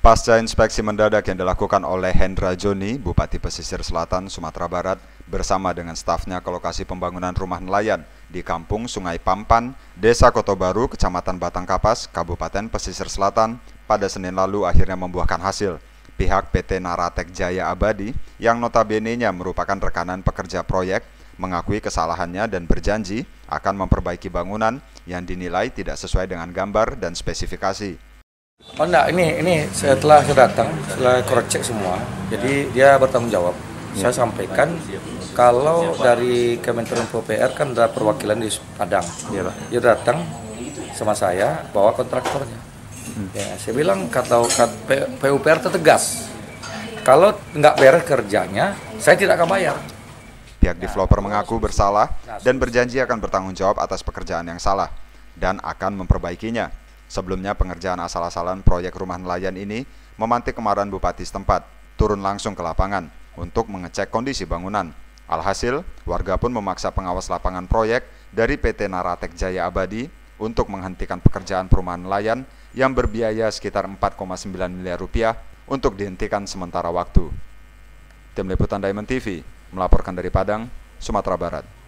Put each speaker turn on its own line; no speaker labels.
Pasca inspeksi mendadak yang dilakukan oleh Hendra Joni, Bupati Pesisir Selatan, Sumatera Barat, bersama dengan stafnya ke lokasi pembangunan rumah nelayan di Kampung Sungai Pampan, Desa Koto Baru, Kecamatan Batang Kapas, Kabupaten Pesisir Selatan, pada Senin lalu akhirnya membuahkan hasil. Pihak PT Naratek Jaya Abadi, yang notabene-nya merupakan rekanan pekerja proyek, mengakui kesalahannya dan berjanji akan memperbaiki bangunan yang dinilai tidak sesuai dengan gambar dan spesifikasi.
Oh enggak, ini ini setelah saya datang, setelah cross semua, jadi dia bertanggung jawab. Ya. Saya sampaikan kalau dari Kementerian PUPR kan ada perwakilan di Padang, iya, dia datang sama saya bawa kontraktornya. Hmm. Ya, saya bilang kata, kata PUPR tegas, kalau nggak beres kerjanya, saya tidak akan bayar. Pihak developer mengaku bersalah
nah, dan berjanji akan bertanggung jawab atas pekerjaan yang salah dan akan memperbaikinya. Sebelumnya pengerjaan asal-asalan proyek rumah nelayan ini memantik kemarahan bupati setempat turun langsung ke lapangan untuk mengecek kondisi bangunan. Alhasil, warga pun memaksa pengawas lapangan proyek dari PT Naratek Jaya Abadi untuk menghentikan pekerjaan perumahan nelayan yang berbiaya sekitar 4,9 miliar rupiah untuk dihentikan sementara waktu. Tim Liputan Diamond TV melaporkan dari Padang, Sumatera Barat.